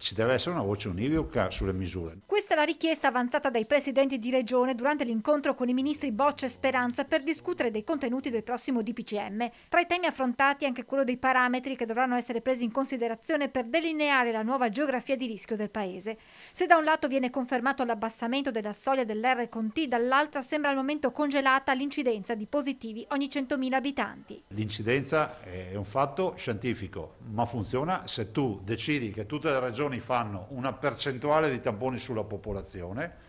ci deve essere una voce univoca sulle misure. Questa è la richiesta avanzata dai presidenti di regione durante l'incontro con i ministri Boccia e Speranza per discutere dei contenuti del prossimo DPCM. Tra i temi affrontati anche quello dei parametri che dovranno essere presi in considerazione per delineare la nuova geografia di rischio del paese. Se da un lato viene confermato l'abbassamento della soglia dell'R con T, dall'altra sembra al momento congelata l'incidenza di positivi ogni 100.000 abitanti. L'incidenza è un fatto scientifico, ma funziona se tu decidi che tutte le regioni associazioni fanno una percentuale di tamponi sulla popolazione,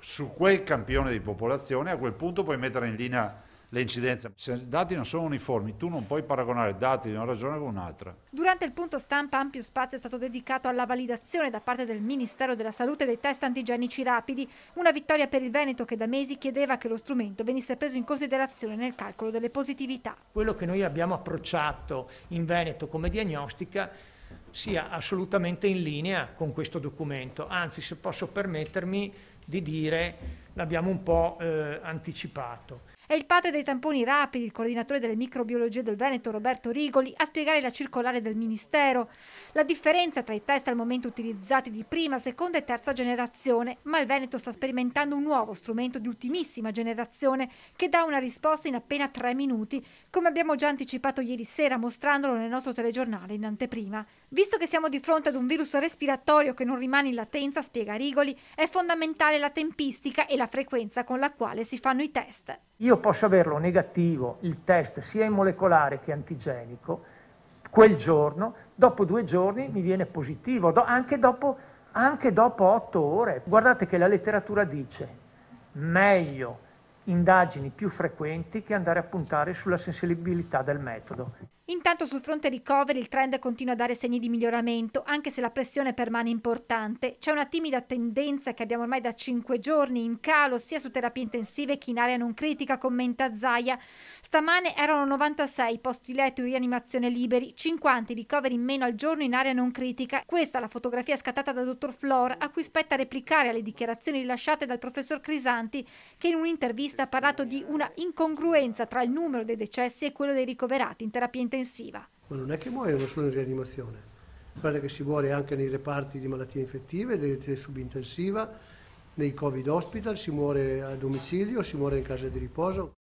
su quel campione di popolazione a quel punto puoi mettere in linea le incidenze. Se i dati non sono uniformi, tu non puoi paragonare dati di una regione con un'altra. Durante il punto stampa ampio spazio è stato dedicato alla validazione da parte del Ministero della Salute dei test antigenici rapidi, una vittoria per il Veneto che da mesi chiedeva che lo strumento venisse preso in considerazione nel calcolo delle positività. Quello che noi abbiamo approcciato in Veneto come diagnostica sia assolutamente in linea con questo documento, anzi se posso permettermi di dire l'abbiamo un po' eh, anticipato. È il padre dei tamponi rapidi, il coordinatore delle microbiologie del Veneto Roberto Rigoli, a spiegare la circolare del Ministero. La differenza tra i test al momento utilizzati di prima, seconda e terza generazione, ma il Veneto sta sperimentando un nuovo strumento di ultimissima generazione che dà una risposta in appena tre minuti, come abbiamo già anticipato ieri sera mostrandolo nel nostro telegiornale in anteprima. Visto che siamo di fronte ad un virus respiratorio che non rimane in latenza, spiega Rigoli, è fondamentale la tempistica e la frequenza con la quale si fanno i test. Io posso averlo negativo, il test sia in molecolare che antigenico, quel giorno, dopo due giorni mi viene positivo, do, anche, dopo, anche dopo otto ore. Guardate che la letteratura dice meglio indagini più frequenti che andare a puntare sulla sensibilità del metodo. Intanto sul fronte ricoveri il trend continua a dare segni di miglioramento, anche se la pressione permane importante. C'è una timida tendenza che abbiamo ormai da 5 giorni in calo sia su terapie intensive che in area non critica, commenta Zaia. Stamane erano 96 posti letto in rianimazione liberi, 50 ricoveri in meno al giorno in area non critica. Questa è la fotografia scattata da dottor Flor, a cui spetta replicare alle dichiarazioni rilasciate dal professor Crisanti, che in un'intervista ha parlato di una incongruenza tra il numero dei decessi e quello dei ricoverati in terapia intensiva comprensiva. Ma non è che muoiono solo in rianimazione, guarda che si muore anche nei reparti di malattie infettive, di subintensiva, nei covid hospital, si muore a domicilio, si muore in casa di riposo.